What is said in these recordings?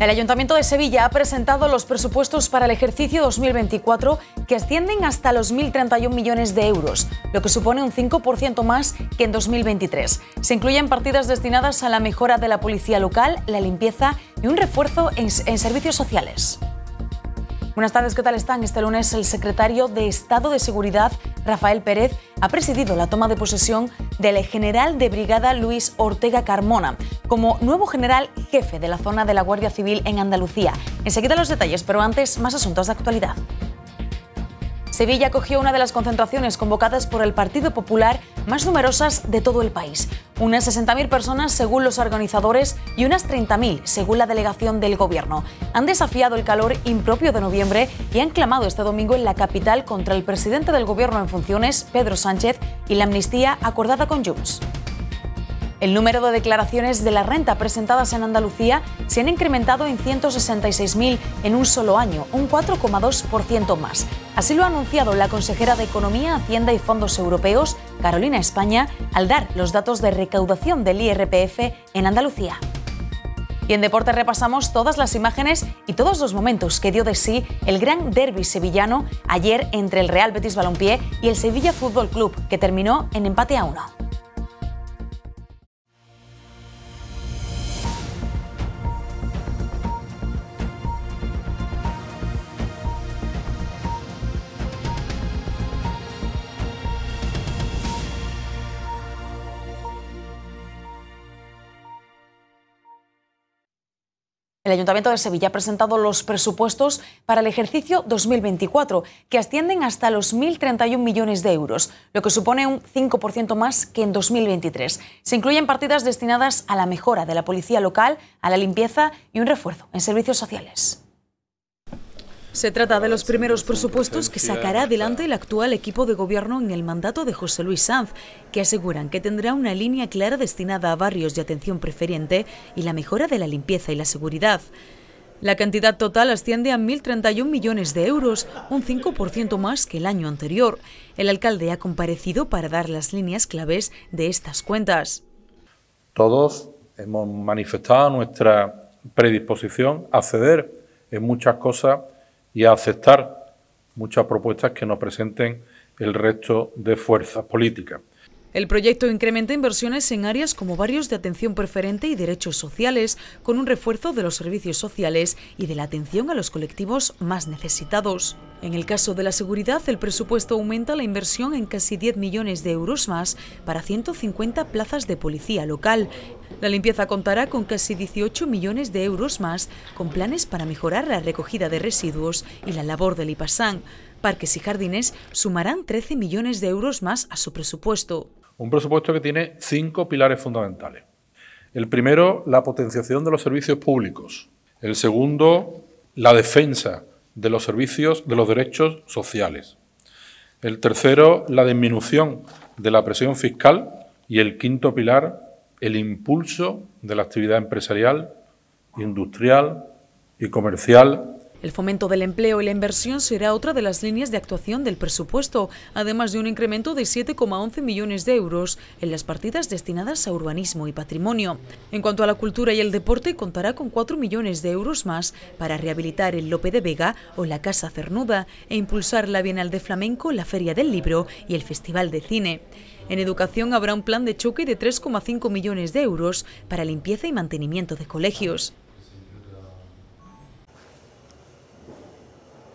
El Ayuntamiento de Sevilla ha presentado los presupuestos para el ejercicio 2024 que ascienden hasta los 1.031 millones de euros, lo que supone un 5% más que en 2023. Se incluyen partidas destinadas a la mejora de la policía local, la limpieza y un refuerzo en, en servicios sociales. Buenas tardes, ¿qué tal están? Este lunes el secretario de Estado de Seguridad, Rafael Pérez, ha presidido la toma de posesión del general de brigada Luis Ortega Carmona como nuevo general jefe de la zona de la Guardia Civil en Andalucía. Enseguida los detalles, pero antes más asuntos de actualidad. Sevilla acogió una de las concentraciones convocadas por el Partido Popular más numerosas de todo el país. Unas 60.000 personas según los organizadores y unas 30.000 según la delegación del Gobierno. Han desafiado el calor impropio de noviembre y han clamado este domingo en la capital contra el presidente del Gobierno en funciones, Pedro Sánchez, y la amnistía acordada con Junts. El número de declaraciones de la renta presentadas en Andalucía se han incrementado en 166.000 en un solo año, un 4,2% más. Así lo ha anunciado la consejera de Economía, Hacienda y Fondos Europeos, Carolina España, al dar los datos de recaudación del IRPF en Andalucía. Y en deporte repasamos todas las imágenes y todos los momentos que dio de sí el gran derby sevillano ayer entre el Real Betis Balompié y el Sevilla Fútbol Club, que terminó en empate a uno. el Ayuntamiento de Sevilla ha presentado los presupuestos para el ejercicio 2024, que ascienden hasta los 1.031 millones de euros, lo que supone un 5% más que en 2023. Se incluyen partidas destinadas a la mejora de la policía local, a la limpieza y un refuerzo en servicios sociales. Se trata de los primeros presupuestos que sacará adelante el actual equipo de gobierno en el mandato de José Luis Sanz, que aseguran que tendrá una línea clara destinada a barrios de atención preferente y la mejora de la limpieza y la seguridad. La cantidad total asciende a 1.031 millones de euros, un 5% más que el año anterior. El alcalde ha comparecido para dar las líneas claves de estas cuentas. Todos hemos manifestado nuestra predisposición a ceder en muchas cosas y a aceptar muchas propuestas que nos presenten el resto de fuerzas políticas. El proyecto incrementa inversiones en áreas como barrios de atención preferente y derechos sociales, con un refuerzo de los servicios sociales y de la atención a los colectivos más necesitados. En el caso de la seguridad, el presupuesto aumenta la inversión en casi 10 millones de euros más para 150 plazas de policía local. La limpieza contará con casi 18 millones de euros más, con planes para mejorar la recogida de residuos y la labor del IPASAN. Parques y jardines sumarán 13 millones de euros más a su presupuesto. Un presupuesto que tiene cinco pilares fundamentales. El primero, la potenciación de los servicios públicos. El segundo, la defensa de los servicios, de los derechos sociales. El tercero, la disminución de la presión fiscal. Y el quinto pilar, el impulso de la actividad empresarial, industrial y comercial el fomento del empleo y la inversión será otra de las líneas de actuación del presupuesto, además de un incremento de 7,11 millones de euros en las partidas destinadas a urbanismo y patrimonio. En cuanto a la cultura y el deporte, contará con 4 millones de euros más para rehabilitar el Lope de Vega o la Casa Cernuda e impulsar la Bienal de Flamenco, la Feria del Libro y el Festival de Cine. En educación habrá un plan de choque de 3,5 millones de euros para limpieza y mantenimiento de colegios.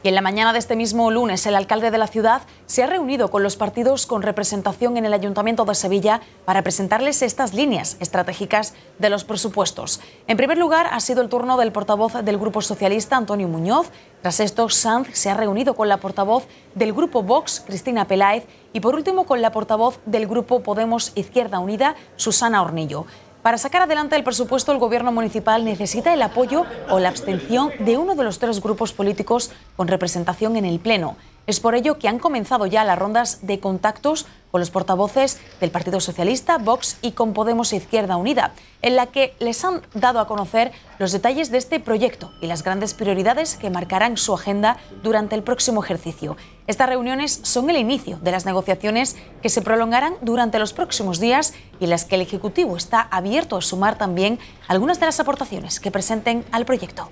Y en la mañana de este mismo lunes, el alcalde de la ciudad se ha reunido con los partidos con representación en el Ayuntamiento de Sevilla para presentarles estas líneas estratégicas de los presupuestos. En primer lugar, ha sido el turno del portavoz del Grupo Socialista, Antonio Muñoz. Tras esto, Sanz se ha reunido con la portavoz del Grupo Vox, Cristina Peláez, y por último con la portavoz del Grupo Podemos Izquierda Unida, Susana Hornillo. Para sacar adelante el presupuesto, el Gobierno municipal necesita el apoyo o la abstención de uno de los tres grupos políticos con representación en el Pleno. Es por ello que han comenzado ya las rondas de contactos con los portavoces del Partido Socialista, Vox y con Podemos e Izquierda Unida, en la que les han dado a conocer los detalles de este proyecto y las grandes prioridades que marcarán su agenda durante el próximo ejercicio. Estas reuniones son el inicio de las negociaciones que se prolongarán durante los próximos días y las que el Ejecutivo está abierto a sumar también algunas de las aportaciones que presenten al proyecto.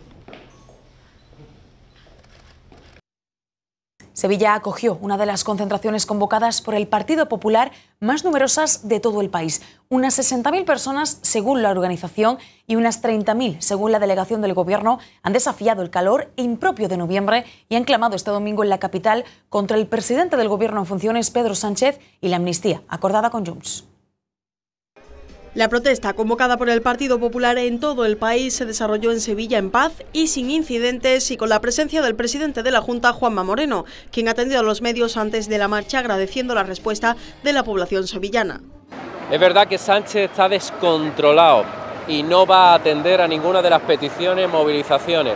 Sevilla acogió una de las concentraciones convocadas por el Partido Popular más numerosas de todo el país. Unas 60.000 personas, según la organización, y unas 30.000, según la delegación del Gobierno, han desafiado el calor impropio de noviembre y han clamado este domingo en la capital contra el presidente del Gobierno en funciones, Pedro Sánchez, y la amnistía acordada con Junts. La protesta convocada por el Partido Popular en todo el país se desarrolló en Sevilla en paz y sin incidentes y con la presencia del presidente de la Junta, Juanma Moreno, quien atendió a los medios antes de la marcha agradeciendo la respuesta de la población sevillana. Es verdad que Sánchez está descontrolado y no va a atender a ninguna de las peticiones, movilizaciones,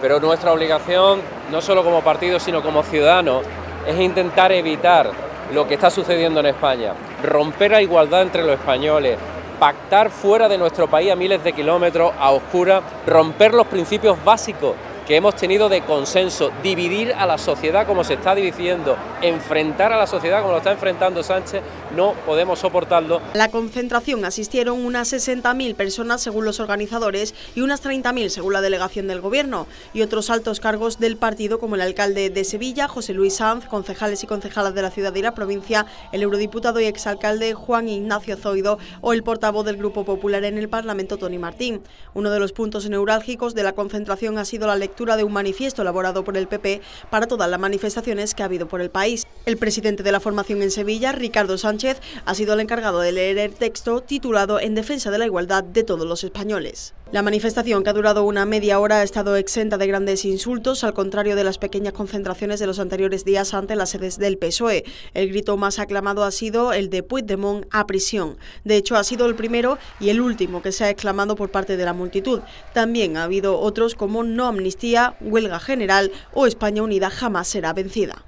pero nuestra obligación, no solo como partido, sino como ciudadano, es intentar evitar lo que está sucediendo en España, romper la igualdad entre los españoles, pactar fuera de nuestro país a miles de kilómetros, a oscuras, romper los principios básicos que hemos tenido de consenso, dividir a la sociedad como se está dividiendo, enfrentar a la sociedad como lo está enfrentando Sánchez, no podemos soportarlo. La concentración asistieron unas 60.000 personas según los organizadores y unas 30.000 según la delegación del gobierno y otros altos cargos del partido como el alcalde de Sevilla, José Luis Sanz, concejales y concejalas de la ciudad y la provincia, el eurodiputado y exalcalde Juan Ignacio Zoido o el portavoz del Grupo Popular en el Parlamento, Tony Martín. Uno de los puntos neurálgicos de la concentración ha sido la lectura de un manifiesto elaborado por el PP para todas las manifestaciones que ha habido por el país. El presidente de la formación en Sevilla, Ricardo Sánchez, ha sido el encargado de leer el texto titulado En defensa de la igualdad de todos los españoles. La manifestación, que ha durado una media hora, ha estado exenta de grandes insultos, al contrario de las pequeñas concentraciones de los anteriores días ante las sedes del PSOE. El grito más aclamado ha sido el de Puigdemont a prisión. De hecho, ha sido el primero y el último que se ha exclamado por parte de la multitud. También ha habido otros como No Amnistía, Huelga General o España Unida jamás será vencida.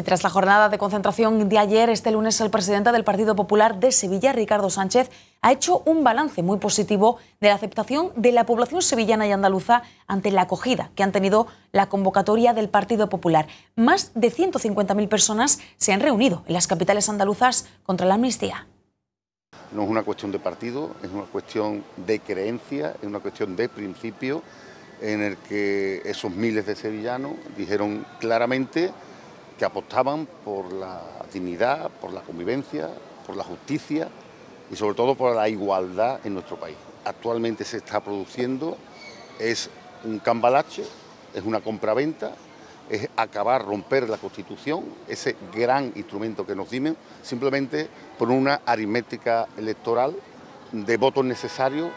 Y tras la jornada de concentración de ayer, este lunes el presidente del Partido Popular de Sevilla, Ricardo Sánchez, ha hecho un balance muy positivo de la aceptación de la población sevillana y andaluza ante la acogida que han tenido la convocatoria del Partido Popular. Más de 150.000 personas se han reunido en las capitales andaluzas contra la amnistía. No es una cuestión de partido, es una cuestión de creencia, es una cuestión de principio en el que esos miles de sevillanos dijeron claramente que apostaban por la dignidad, por la convivencia, por la justicia y sobre todo por la igualdad en nuestro país. Actualmente se está produciendo, es un cambalache, es una compraventa, es acabar, romper la Constitución, ese gran instrumento que nos dimen, simplemente por una aritmética electoral de votos necesarios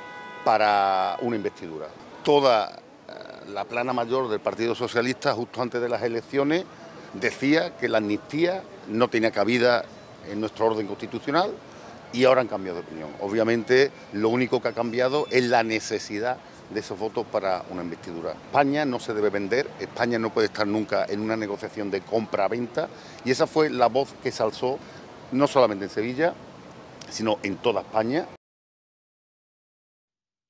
para una investidura. Toda eh, la plana mayor del Partido Socialista, justo antes de las elecciones, decía que la amnistía no tenía cabida en nuestro orden constitucional y ahora han cambiado de opinión. Obviamente lo único que ha cambiado es la necesidad de esos votos para una investidura. España no se debe vender, España no puede estar nunca en una negociación de compra-venta y esa fue la voz que se alzó no solamente en Sevilla, sino en toda España.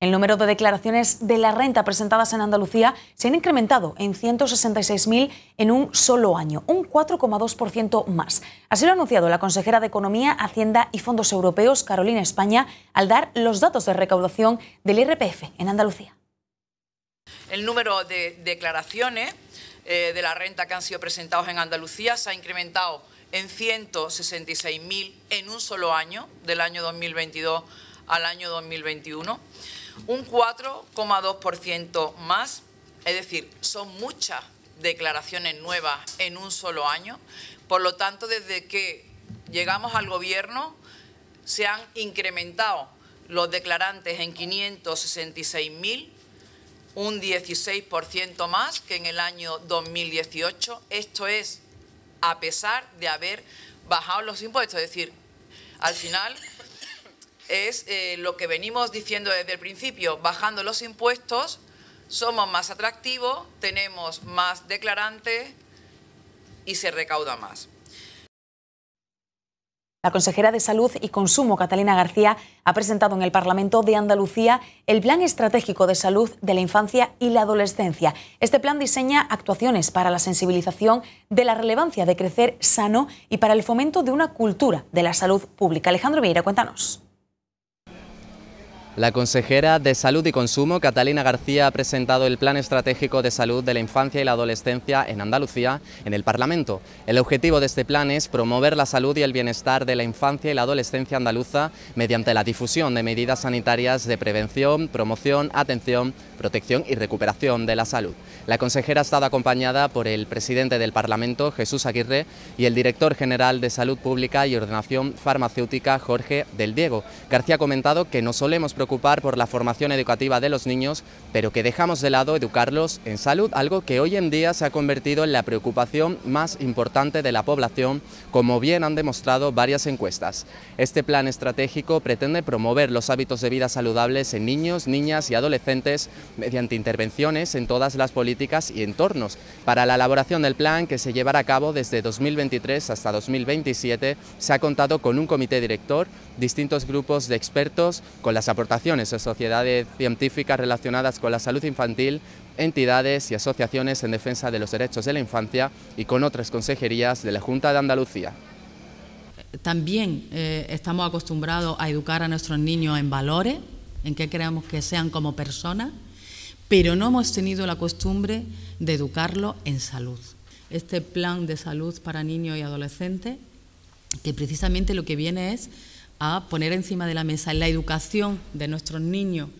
El número de declaraciones de la renta presentadas en Andalucía se han incrementado en 166.000 en un solo año, un 4,2% más. Así lo ha anunciado la consejera de Economía, Hacienda y Fondos Europeos, Carolina España, al dar los datos de recaudación del IRPF en Andalucía. El número de declaraciones eh, de la renta que han sido presentados en Andalucía se ha incrementado en 166.000 en un solo año, del año 2022 al año 2021 un 4,2% más, es decir, son muchas declaraciones nuevas en un solo año. Por lo tanto, desde que llegamos al Gobierno se han incrementado los declarantes en 566.000, un 16% más que en el año 2018. Esto es a pesar de haber bajado los impuestos, es decir, al final es eh, lo que venimos diciendo desde el principio, bajando los impuestos, somos más atractivos, tenemos más declarantes y se recauda más. La consejera de Salud y Consumo, Catalina García, ha presentado en el Parlamento de Andalucía el Plan Estratégico de Salud de la Infancia y la Adolescencia. Este plan diseña actuaciones para la sensibilización de la relevancia de crecer sano y para el fomento de una cultura de la salud pública. Alejandro Vieira, cuéntanos. La consejera de Salud y Consumo, Catalina García, ha presentado el Plan Estratégico de Salud de la Infancia y la Adolescencia en Andalucía en el Parlamento. El objetivo de este plan es promover la salud y el bienestar de la infancia y la adolescencia andaluza mediante la difusión de medidas sanitarias de prevención, promoción, atención, protección y recuperación de la salud. La consejera ha estado acompañada por el presidente del Parlamento, Jesús Aguirre, y el director general de Salud Pública y Ordenación Farmacéutica, Jorge del Diego. García ha comentado que no solemos preocupar por la formación educativa de los niños, pero que dejamos de lado educarlos en salud, algo que hoy en día se ha convertido en la preocupación más importante de la población, como bien han demostrado varias encuestas. Este plan estratégico pretende promover los hábitos de vida saludables en niños, niñas y adolescentes mediante intervenciones en todas las políticas y entornos. Para la elaboración del plan, que se llevará a cabo desde 2023 hasta 2027, se ha contado con un comité director, distintos grupos de expertos, con las aportaciones ...o sociedades científicas relacionadas con la salud infantil, entidades y asociaciones en defensa de los derechos de la infancia y con otras consejerías de la Junta de Andalucía también eh, estamos acostumbrados a educar a nuestros niños en valores, en qué creemos que sean como personas, pero no hemos tenido la costumbre de educarlo en salud. Este plan de salud para niños y adolescentes, que precisamente lo que viene es a poner encima de la mesa la educación de nuestros niños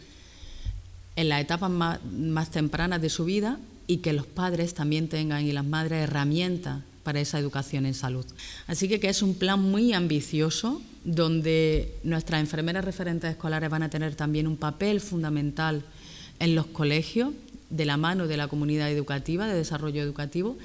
en las etapas más, tempranas de su vida y que los padres también tengan y las madres herramientas para esa educación en salud. Así que es un plan muy ambicioso donde nuestras enfermeras referentes escolares van a tener también un papel fundamental en los colegios de la mano de la comunidad educativa, de desarrollo educativo,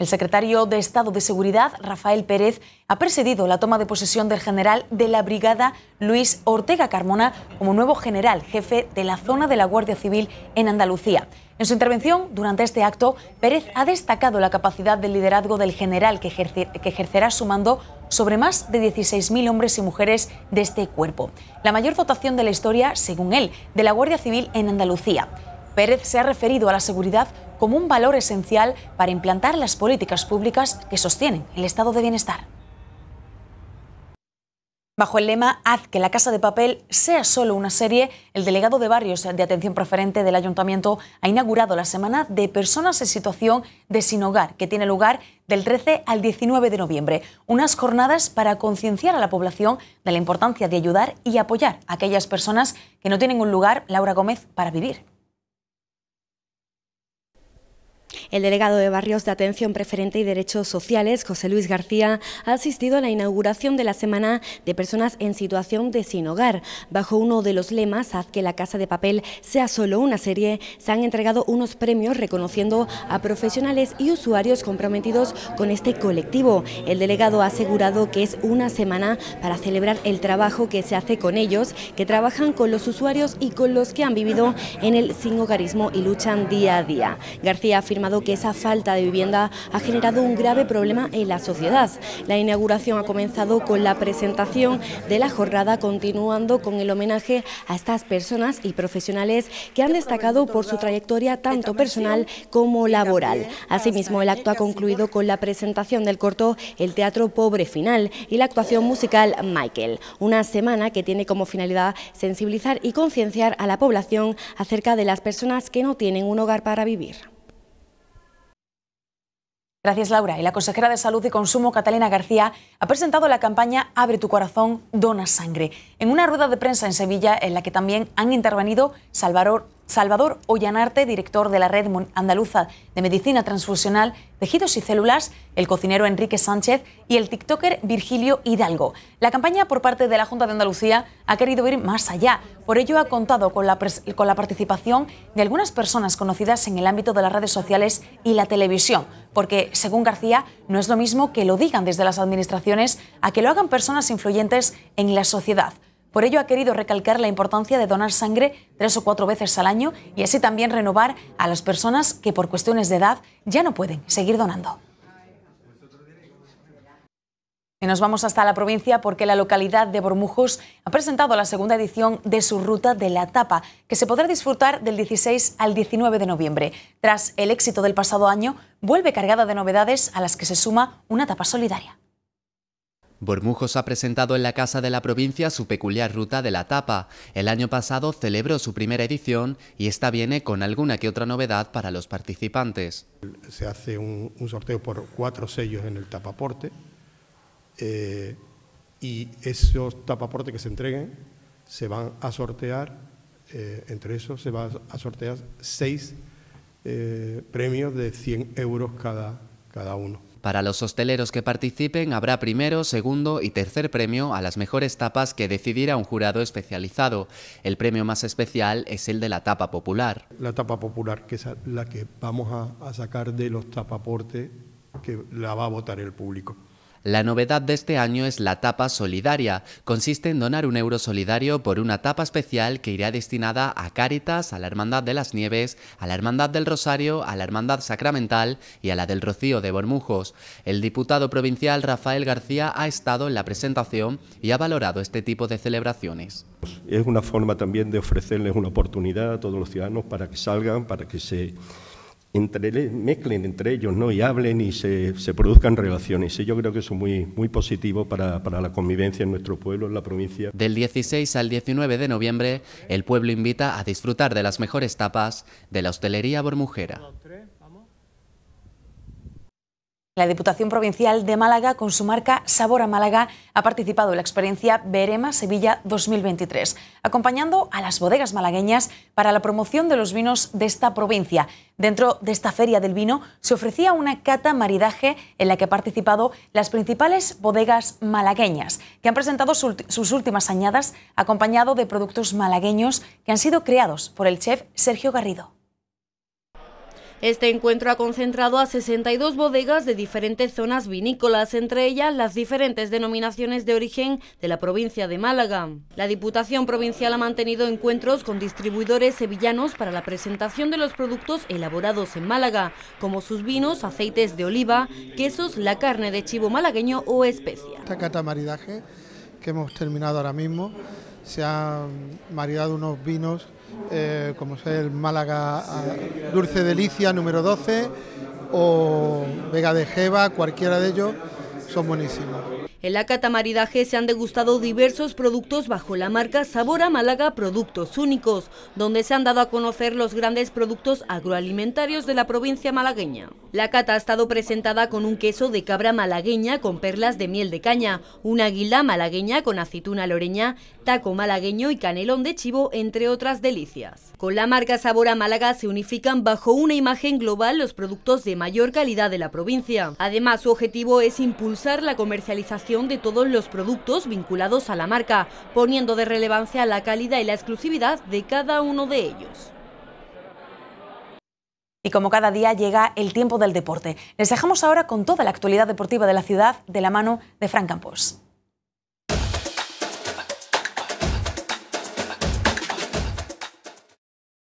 el secretario de Estado de Seguridad, Rafael Pérez, ha presidido la toma de posesión del general de la brigada Luis Ortega Carmona como nuevo general jefe de la zona de la Guardia Civil en Andalucía. En su intervención durante este acto, Pérez ha destacado la capacidad del liderazgo del general que, que ejercerá su mando sobre más de 16.000 hombres y mujeres de este cuerpo, la mayor votación de la historia, según él, de la Guardia Civil en Andalucía. Pérez se ha referido a la seguridad como un valor esencial para implantar las políticas públicas que sostienen el estado de bienestar. Bajo el lema Haz que la Casa de Papel sea solo una serie, el delegado de barrios de atención preferente del ayuntamiento ha inaugurado la semana de personas en situación de sin hogar, que tiene lugar del 13 al 19 de noviembre. Unas jornadas para concienciar a la población de la importancia de ayudar y apoyar a aquellas personas que no tienen un lugar, Laura Gómez, para vivir. El delegado de Barrios de Atención Preferente y Derechos Sociales, José Luis García, ha asistido a la inauguración de la Semana de Personas en Situación de Sin Hogar. Bajo uno de los lemas, Haz que la Casa de Papel sea solo una serie, se han entregado unos premios reconociendo a profesionales y usuarios comprometidos con este colectivo. El delegado ha asegurado que es una semana para celebrar el trabajo que se hace con ellos, que trabajan con los usuarios y con los que han vivido en el sin hogarismo y luchan día a día. García ha afirmado que esa falta de vivienda ha generado un grave problema en la sociedad. La inauguración ha comenzado con la presentación de la jornada, continuando con el homenaje a estas personas y profesionales que han destacado por su trayectoria tanto personal como laboral. Asimismo, el acto ha concluido con la presentación del corto El Teatro Pobre Final y la actuación musical Michael, una semana que tiene como finalidad sensibilizar y concienciar a la población acerca de las personas que no tienen un hogar para vivir. Gracias, Laura. Y la consejera de Salud y Consumo, Catalina García, ha presentado la campaña Abre tu corazón, dona sangre, en una rueda de prensa en Sevilla en la que también han intervenido Salvador Salvador Ollanarte, director de la Red Andaluza de Medicina Transfusional, Tejidos y Células, el cocinero Enrique Sánchez y el TikToker Virgilio Hidalgo. La campaña por parte de la Junta de Andalucía ha querido ir más allá, por ello ha contado con la, con la participación de algunas personas conocidas en el ámbito de las redes sociales y la televisión, porque, según García, no es lo mismo que lo digan desde las administraciones a que lo hagan personas influyentes en la sociedad. Por ello ha querido recalcar la importancia de donar sangre tres o cuatro veces al año y así también renovar a las personas que por cuestiones de edad ya no pueden seguir donando. Y nos vamos hasta la provincia porque la localidad de Bormujos ha presentado la segunda edición de su ruta de la tapa, que se podrá disfrutar del 16 al 19 de noviembre. Tras el éxito del pasado año, vuelve cargada de novedades a las que se suma una tapa solidaria. Bormujos ha presentado en la Casa de la Provincia su peculiar ruta de la tapa. El año pasado celebró su primera edición y esta viene con alguna que otra novedad para los participantes. Se hace un, sorteo por cuatro sellos en el tapaporte eh, y esos tapaportes que se entreguen se van a sortear, eh, entre esos se van a sortear seis eh, premios de 100 euros cada uno. Para los hosteleros que participen habrá primero, segundo y tercer premio a las mejores tapas que decidirá un jurado especializado. El premio más especial es el de la tapa popular. La tapa popular, que es la que vamos a, a sacar de los tapaportes que la va a votar el público. La novedad de este año es la tapa solidaria. Consiste en donar un euro solidario por una tapa especial que irá destinada a Cáritas, a la Hermandad de las Nieves, a la Hermandad del Rosario, a la Hermandad Sacramental y a la del Rocío de Bormujos. El diputado provincial Rafael García ha estado en la presentación y ha valorado este tipo de celebraciones. Es una forma también de ofrecerles una oportunidad a todos los ciudadanos para que salgan, para que se mezclen entre ellos ¿no? y hablen y se, se, produzcan relaciones. Y yo creo que eso es muy, muy positivo para, para, la convivencia en nuestro pueblo, en la provincia. Del 16 al 19 de noviembre, el pueblo invita a disfrutar de las mejores tapas de la hostelería bormujera. La Diputación Provincial de Málaga, con su marca Sabor a Málaga, ha participado en la experiencia Verema Sevilla 2023, acompañando a las bodegas malagueñas para la promoción de los vinos de esta provincia. Dentro de esta feria del vino se ofrecía una cata maridaje en la que han participado las principales bodegas malagueñas, que han presentado sus últimas añadas acompañado de productos malagueños que han sido creados por el chef Sergio Garrido. Este encuentro ha concentrado a 62 bodegas de diferentes zonas vinícolas, entre ellas las diferentes denominaciones de origen de la provincia de Málaga. La Diputación Provincial ha mantenido encuentros con distribuidores sevillanos para la presentación de los productos elaborados en Málaga, como sus vinos, aceites de oliva, quesos, la carne de chivo malagueño o especias. Esta cata maridaje que hemos terminado ahora mismo, se han maridado unos vinos eh, como es el Málaga eh, Dulce Delicia número 12 o Vega de Jeva, cualquiera de ellos, son buenísimos. En la Cata Maridaje se han degustado diversos productos bajo la marca Sabor a Málaga Productos Únicos, donde se han dado a conocer los grandes productos agroalimentarios de la provincia malagueña. La cata ha estado presentada con un queso de cabra malagueña con perlas de miel de caña, un aguila malagueña con aceituna loreña, taco malagueño y canelón de chivo, entre otras delicias. Con la marca Sabor a Málaga se unifican bajo una imagen global los productos de mayor calidad de la provincia. Además, su objetivo es impulsar la comercialización de todos los productos vinculados a la marca, poniendo de relevancia la calidad y la exclusividad de cada uno de ellos. Y como cada día llega el tiempo del deporte, les dejamos ahora con toda la actualidad deportiva de la ciudad de la mano de Frank Campos.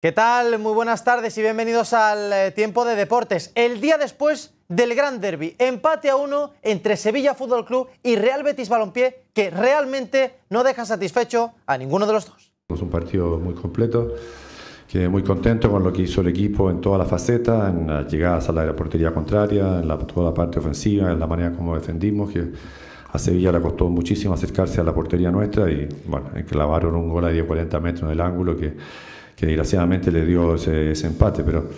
¿Qué tal? Muy buenas tardes y bienvenidos al eh, Tiempo de Deportes. El día después del Gran Derby, empate a uno entre Sevilla Fútbol Club y Real Betis Balompié, que realmente no deja satisfecho a ninguno de los dos. Es un partido muy completo, que muy contento con lo que hizo el equipo en todas las facetas, en las llegadas a la portería contraria, en toda la parte ofensiva, en la manera como defendimos, que a Sevilla le costó muchísimo acercarse a la portería nuestra y bueno, clavaron un gol a 10-40 metros en el ángulo que que desgraciadamente le dio ese, empate, pero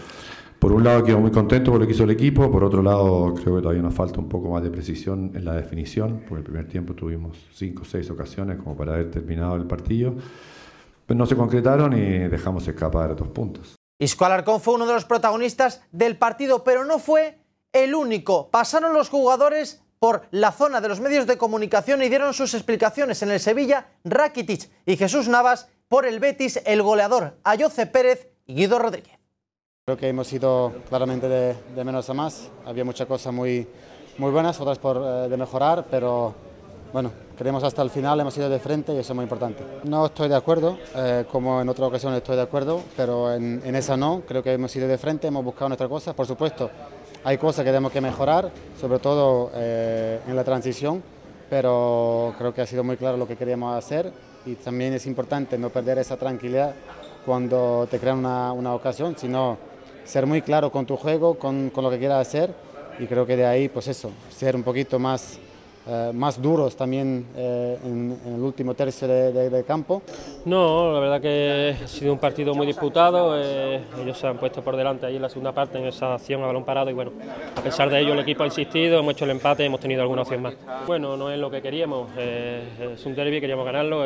por un lado quedo muy contento por lo que hizo el equipo, por otro lado creo que todavía nos falta un poco más de precisión en la definición, porque el primer tiempo tuvimos cinco o seis ocasiones como para haber terminado el partido, pero no se concretaron y dejamos escapar dos puntos. Isco Alarcón fue uno de los protagonistas del partido, pero no fue el único. Pasaron los jugadores por la zona de los medios de comunicación y dieron sus explicaciones en el Sevilla Rakitic y Jesús Navas por el Betis el goleador Ayoce Pérez y Guido Rodríguez. Creo que hemos ido claramente de, menos a más. Había muchas cosas muy, muy buenas, otras por, eh, de mejorar, pero bueno, creemos hasta el final, hemos ido de frente y eso es muy importante. No estoy de acuerdo, eh, como en otras ocasiones estoy de acuerdo, pero en, esa no, creo que hemos ido de frente, hemos buscado nuestras cosas, por supuesto, hay cosas que tenemos que mejorar, sobre todo eh, en la transición, pero creo que ha sido muy claro lo que queríamos hacer y también es importante no perder esa tranquilidad cuando te crean una, ocasión, sino ser muy claro con tu juego, con, con, lo que quieras hacer y creo que de ahí, pues eso, ser un poquito más eh, más duros también eh, en, el último tercio de, campo? No, la verdad que ha sido un partido muy disputado. Eh, ellos se han puesto por delante ahí en la segunda parte en esa acción a balón parado y bueno, a pesar de ello el equipo ha insistido, hemos hecho el empate, hemos tenido alguna opción más. Bueno, no es lo que queríamos. es un derby, queríamos ganarlo,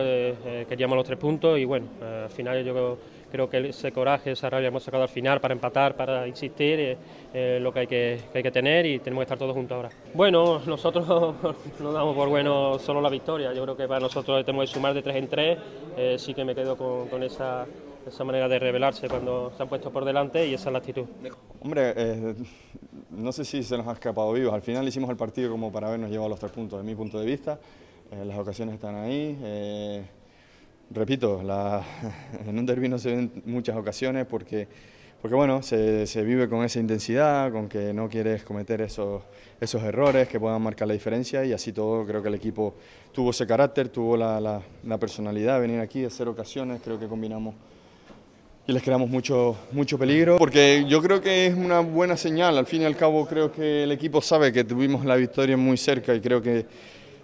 queríamos los tres puntos y bueno, al final yo creo creo que ese coraje, esa rabia hemos sacado al final para empatar, para insistir, es eh, eh, lo que hay que, hay que, tener y tenemos que estar todos juntos ahora. Bueno, nosotros no damos por bueno solo la victoria, yo creo que para nosotros tenemos que sumar de tres en tres, eh, sí que me quedo con, esa, esa, manera de rebelarse cuando se han puesto por delante y esa es la actitud. Hombre, no sé si se nos ha escapado vivos, al final hicimos el partido como para habernos llevado los tres puntos, de mi punto de vista, las ocasiones están ahí repito, la, en un derbi no se ven muchas ocasiones porque, porque bueno, se, se, vive con esa intensidad, con que no quieres cometer esos, esos errores que puedan marcar la diferencia y así todo creo que el equipo tuvo ese carácter, tuvo la, la, personalidad de venir aquí, de hacer ocasiones, creo que combinamos y les creamos mucho, mucho peligro, porque yo creo que es una buena señal, al fin y al cabo creo que el equipo sabe que tuvimos la victoria muy cerca y creo que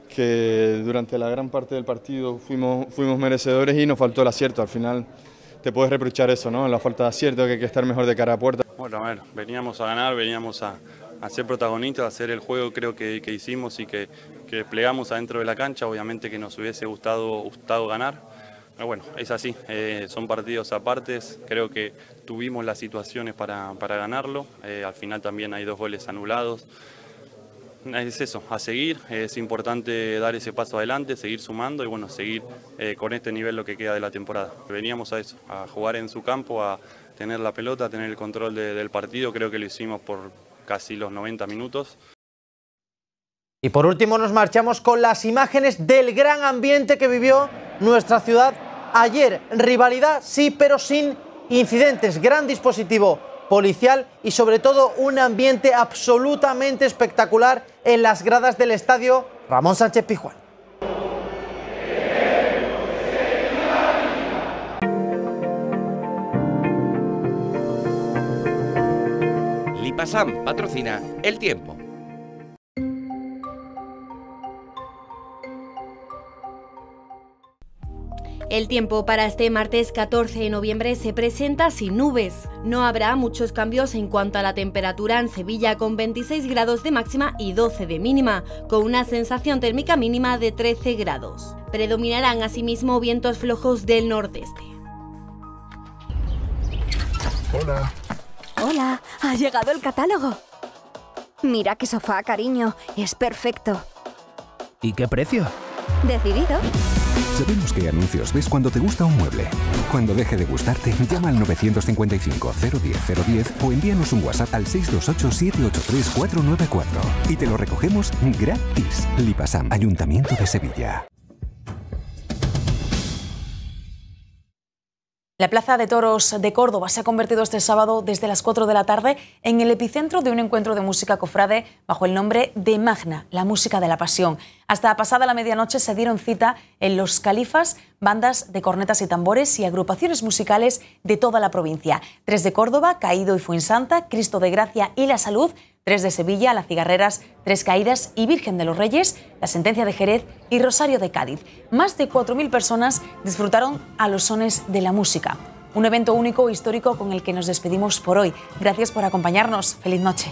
que durante la gran parte del partido fuimos, merecedores y nos faltó el acierto. Al final te puedes reprochar eso, ¿no? La falta de acierto, que hay que estar mejor de cara a puerta. Bueno, a ver, veníamos a ganar, veníamos a, ser protagonistas, a hacer el juego creo que, hicimos y que, que, plegamos adentro de la cancha. Obviamente que nos hubiese gustado, gustado ganar. Pero bueno, es así, eh, son partidos apartes, creo que tuvimos las situaciones para, ganarlo, eh, al final también hay dos goles anulados, es eso, a seguir. Es importante dar ese paso adelante, seguir sumando y bueno, seguir eh, con este nivel lo que queda de la temporada. Veníamos a eso, a jugar en su campo, a tener la pelota, a tener el control del partido. Creo que lo hicimos por casi los 90 minutos. Y por último nos marchamos con las imágenes del gran ambiente que vivió nuestra ciudad ayer. Rivalidad sí, pero sin incidentes. Gran dispositivo policial y sobre todo un ambiente absolutamente espectacular en las gradas del estadio Ramón Sánchez Pijuán. Lipasam patrocina El Tiempo. El tiempo para este martes 14 de noviembre se presenta sin nubes. No habrá muchos cambios en cuanto a la temperatura en Sevilla con 26 grados de máxima y 12 de mínima, con una sensación térmica mínima de 13 grados. Predominarán asimismo vientos flojos del nordeste. Hola. Hola, ha llegado el catálogo. Mira qué sofá, cariño, es perfecto. ¿Y qué precio? Decidido. Sabemos qué anuncios ves cuando te gusta un mueble. Cuando deje de gustarte, llama al 955 010 o envíanos un WhatsApp al 628-783-494 y te lo recogemos gratis. Lipasam, Ayuntamiento de Sevilla. La Plaza de Toros de Córdoba se ha convertido este sábado desde las 4 de la tarde en el epicentro de un encuentro de música cofrade bajo el nombre de Magna, la música de la pasión. Hasta pasada la medianoche se dieron cita en Los Califas bandas de cornetas y tambores y agrupaciones musicales de toda la provincia. Tres de Córdoba, Caído y Fuensanta, Cristo de Gracia y La Salud Tres de Sevilla, Las Cigarreras, Tres Caídas y Virgen de los Reyes, la sentencia de Jerez y Rosario de Cádiz. Más de 4.000 personas disfrutaron a los sones de la música. Un evento único e histórico con el que nos despedimos por hoy. Gracias por acompañarnos. Feliz noche.